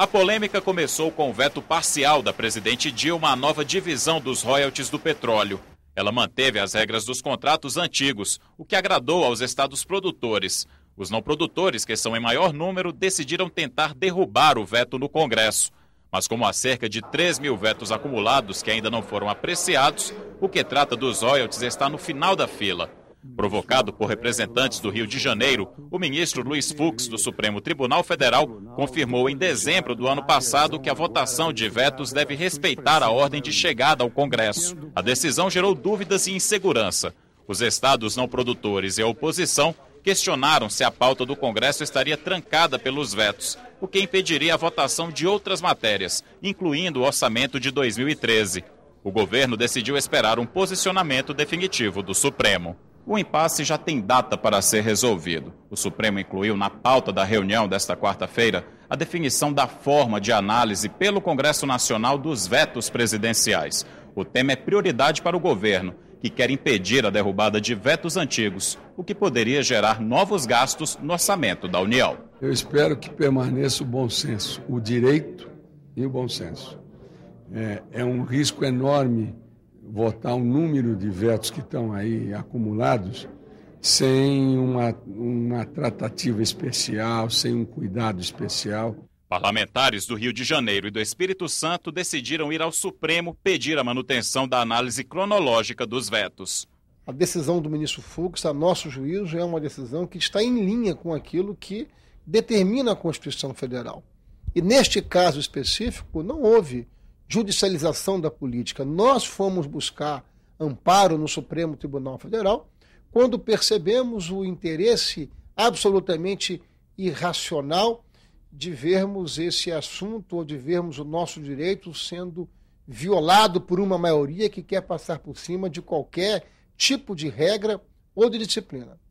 A polêmica começou com o veto parcial da presidente Dilma à nova divisão dos royalties do petróleo. Ela manteve as regras dos contratos antigos, o que agradou aos estados produtores. Os não produtores, que são em maior número, decidiram tentar derrubar o veto no Congresso. Mas, como há cerca de 3 mil vetos acumulados que ainda não foram apreciados, o que trata dos royalties está no final da fila. Provocado por representantes do Rio de Janeiro, o ministro Luiz Fux, do Supremo Tribunal Federal, confirmou em dezembro do ano passado que a votação de vetos deve respeitar a ordem de chegada ao Congresso. A decisão gerou dúvidas e insegurança. Os estados não produtores e a oposição questionaram se a pauta do Congresso estaria trancada pelos vetos, o que impediria a votação de outras matérias, incluindo o orçamento de 2013. O governo decidiu esperar um posicionamento definitivo do Supremo o impasse já tem data para ser resolvido. O Supremo incluiu na pauta da reunião desta quarta-feira a definição da forma de análise pelo Congresso Nacional dos vetos presidenciais. O tema é prioridade para o governo, que quer impedir a derrubada de vetos antigos, o que poderia gerar novos gastos no orçamento da União. Eu espero que permaneça o bom senso, o direito e o bom senso. É, é um risco enorme votar o número de vetos que estão aí acumulados sem uma, uma tratativa especial, sem um cuidado especial. Parlamentares do Rio de Janeiro e do Espírito Santo decidiram ir ao Supremo pedir a manutenção da análise cronológica dos vetos. A decisão do ministro Fux, a nosso juízo, é uma decisão que está em linha com aquilo que determina a Constituição Federal. E neste caso específico, não houve judicialização da política. Nós fomos buscar amparo no Supremo Tribunal Federal quando percebemos o interesse absolutamente irracional de vermos esse assunto ou de vermos o nosso direito sendo violado por uma maioria que quer passar por cima de qualquer tipo de regra ou de disciplina.